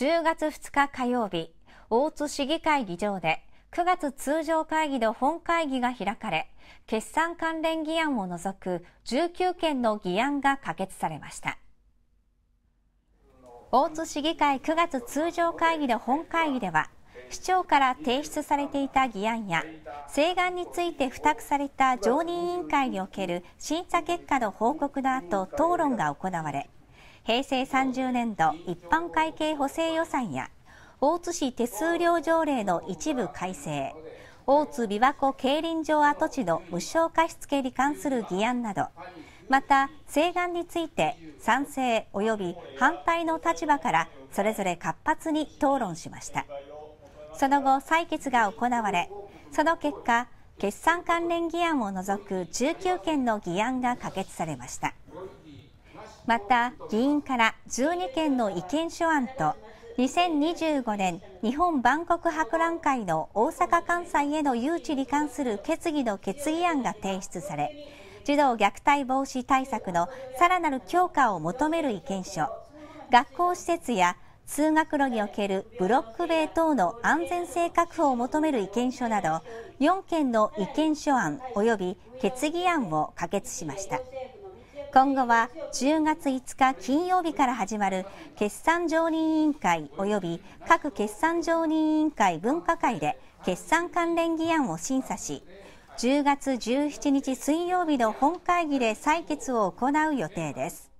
10月2日火曜日、大津市議会議場で9月通常会議の本会議が開かれ、決算関連議案を除く19件の議案が可決されました。大津市議会9月通常会議の本会議では、市長から提出されていた議案や、請願について付託された常任委員会における審査結果の報告の後、討論が行われ、平成30年度一般会計補正予算や大津市手数料条例の一部改正大津琵琶湖競輪場跡地の無償貸付に関する議案などまた請願について賛成及び反対の立場からそれぞれ活発に討論しましたその後採決が行われその結果決算関連議案を除く19件の議案が可決されましたまた議員から12件の意見書案と2025年日本万国博覧会の大阪・関西への誘致に関する決議の決議案が提出され児童虐待防止対策のさらなる強化を求める意見書学校施設や通学路におけるブロック塀等の安全性確保を求める意見書など4件の意見書案及び決議案を可決しました。今後は10月5日金曜日から始まる決算常任委員会及び各決算常任委員会分科会で決算関連議案を審査し10月17日水曜日の本会議で採決を行う予定です。